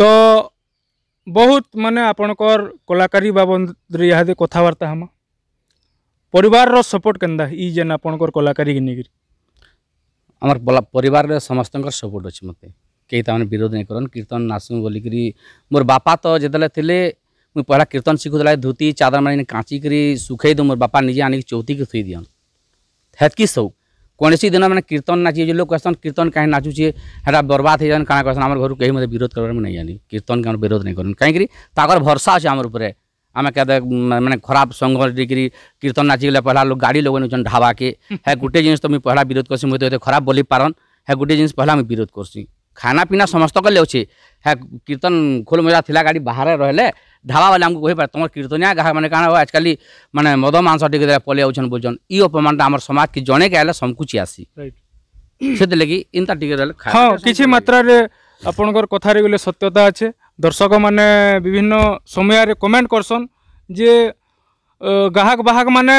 ତ ବହୁତ ମାନେ ଆପଣଙ୍କର କଲାକାରୀ ବାବଦରେ ଇହାଦେ କଥାବାର୍ତ୍ତା ହେମା ପରିବାରର ସପୋର୍ଟ କେନ୍ତା ଇ ଯେନ୍ ଆପଣଙ୍କର କଲାକାରୀକି ନେଇକିରି ଆମର ପରିବାରରେ ସମସ୍ତଙ୍କର ସପୋର୍ଟ ଅଛି ମୋତେ କେହି ତାମାନେ ବିରୋଧ ନାଇଁ କରନ୍ କୀର୍ତ୍ତନ ନାଚୁ ବୋଲିକିରି ମୋର ବାପା ତ ଯେତେବେଳେ ଥିଲେ ମୁଇଁ ପହିଲା କୀର୍ତ୍ତନ ଶିଖୁଥିଲା ଧୋତି ଚାଦର ମାନେ କାଞ୍ଚିକିରି ଶୁଖେଇ ଦଉ ମୋର ବାପା ନିଜେ ଆଣିକି ଚଉତିକି ଥୋଇ ଦିଅନ୍ ହେତ୍କି ସଉକ कौन सी दिन मैंने कीर्तन नाचे जो लोग कहसन कीर्तन कहीं नाचुचे हेरा बर्बाद हो जाए क्या कहसन आम घर कहीं मत मतलब विरोध कर कीर्तन के विरोध नहीं करें कहीं ताकर भरसा अच्छे आम आम क्या मैंने खराब संग कीर्तन नाचिकले पहला लोग गाड़ी लगे नौन ढाबा के गोटे जिन तो मुझे पहला विरोध करसी मुझे तो खराब बोली पारन हे गोटे जिन पहला मुझे विरोध करसी खाना पीना समस्त के लिए अच्छे है कीर्तन खोल मजा थी गाड़ी बाहर रहिले ढाबा वाले आमको कहीपर तुम कीर्तनिया गाहक मैंने कहना आजकल मैंने मद मांस टे पलि आउन बोलन ये अपमानटा आम समाज की जने के आले समकुची आसी से लगी इनता टे हाँ किसी मात्र আপনার কথার গেলে সত্যতা আছে দর্শক মানে বিভিন্ন সময়ের কমেন্ট করসন যে গ্রাহক বাহক মানে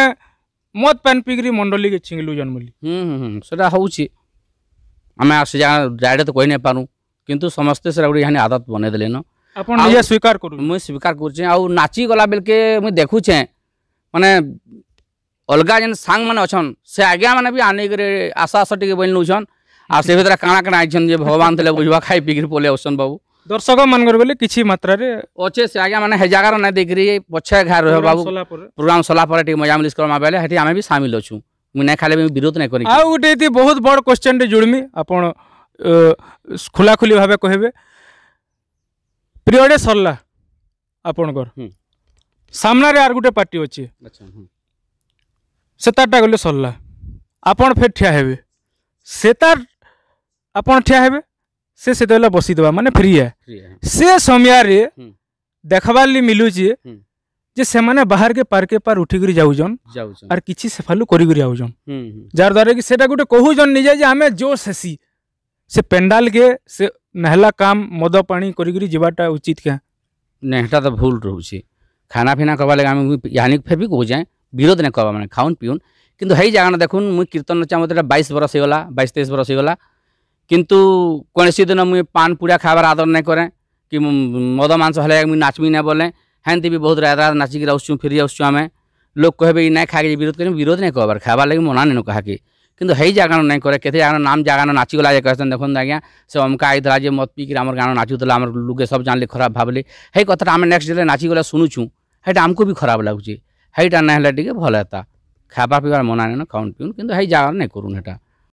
মদ প্যান পিকরি মন্ডলীকে ছিঙলুজন বলি হুম হুম সেটা হচ্ছে आम से जहाँ डायरेक्ट कही नहीं पारूँ कितु समस्ते से गोटे आदत बनईदे न मुझे स्वीकार कर मुझे स्वीकार करुचे नाची गला बेल के मुझे देखुचे माने अलग जेन सांग मैंने अच्छन से आज्ञा मैंने भी आनिक आशा आशा टे बोल नौन आ से भितर काणा काणा आईन भगवान थे बुझवा खाई पीकर पले औसन बाबू दर्शक मान बोले किसी मात्रा रे अच्छे से आज्ञा मैंने जगार ना देखिए पछे घर बाबू प्रोग्राम सलापर टे मजा मिलिस करमा बेले आम भी सामिल अच्छू ना खाले विरोध ना कर बहुत बड़ क्वेश्चन जुड़मी आप खुली भाव कह पीरियड सरला आपणकर सामन आर गोटे पार्टी अच्छे से तार्टा गल सरला आपड़ फिर ठिया हे से तार आप ठिया हे से से बसीदे मानने फ्री है से समय देखवार मिलूचे ଯେ ସେମାନେ ବାହାରକେ ପାର୍କେ ପାର୍ ଉଠିକରି ଯାଉଛନ୍ ଆର୍ କିଛି ସେଫାଲୁ କରିକରି ଆଉଛନ୍ ଯାହାର ଦ୍ୱାରା କି ସେଟା ଗୋଟେ କହୁଛନ୍ ନିଜେ ଯେ ଆମେ ଜୋସ୍ ହେସି ସେ ପେଣ୍ଡାଲକେ ସେ ନେହେଲା କାମ ମଦ ପାଣି କରିକରି ଯିବାଟା ଉଚିତ କେ ନାଇଁ ହେଟା ତ ଭୁଲ ରହୁଛି ଖାନା ଫିନା କବା ଲାଗି ଆମେ ଇହାନିକ ଫେବି କହୁଛେଁ ବିରୋଧ ନାଇଁ କବା ମାନେ ଖାଉନ୍ ପିଉନ୍ କିନ୍ତୁ ହେଇ ଜାଗାନ ଦେଖୁନ୍ ମୁଇଁ କୀର୍ତ୍ତନ ନଚା ମୋତେ ଏଇଟା ବାଇଶ ବରଷ ହେଇଗଲା ବାଇଶ ତେଇଶ ବରଷ ହେଇଗଲା କିନ୍ତୁ କୌଣସି ଦିନ ମୁଇଁ ପାନ୍ ପୁଡ଼ା ଖାଇବାର ଆଦର ନାଇଁ କରେ କି ମଦ ମାଂସ ହେଲେ ମୁଇଁ ନାଚମି ନାଇଁ ବୋଲେ ହେନ୍ତି ବି ବହୁତ ରାଧା ନାଚିକି ଆସୁଛୁ ଫେରି ଆସୁଛୁ ଆମେ ଲୋକ କହିବେ ନାଇଁ ଖାଇକି ବିରୋଧ କରିବୁ ବିରୋଧ ନାଇଁ କହିବାର ଖାଇବାର ଲାଗି ମନା ନେନୁ କାହାକି କିନ୍ତୁ ହେଇ ଜାଗାନ ନାଇଁ କରେ କେତେ ଜାଗାନ ନାମ ଜାଗାନ ନାଚିଗଲା ଯେ କହିସନ୍ ଦେଖନ୍ତୁ ଆଜ୍ଞା ସେ ଅମକା ହେଇଥିଲା ଯେ ମତ ପିଇକିରି ଆମର ଗାଣ ନାଚୁଥିଲା ଆମର ଲୁକେ ସବୁ ଜାଣିଲେ ଖରାପ ଭାବିଲେ ହେଇ କଥାଟା ଆମେ ନେକ୍ସଟ ଯେତେବେଳେ ନାଚିଗଲା ଶୁଣୁଛୁ ହେଇଟା ଆମକୁ ବି ଖରାପ ଲାଗୁଛି ହେଇଟା ନାଇଁ ହେଲେ ଟିକେ ଭଲ ହେତା ଖାଇବା ପିଇବାର ମନା ନେନ ଖାଉନ୍ ପିଉନ୍ କିନ୍ତୁ ହେଇ ଜାଗାନ ନାଇଁ କରୁନ୍ ହେଟା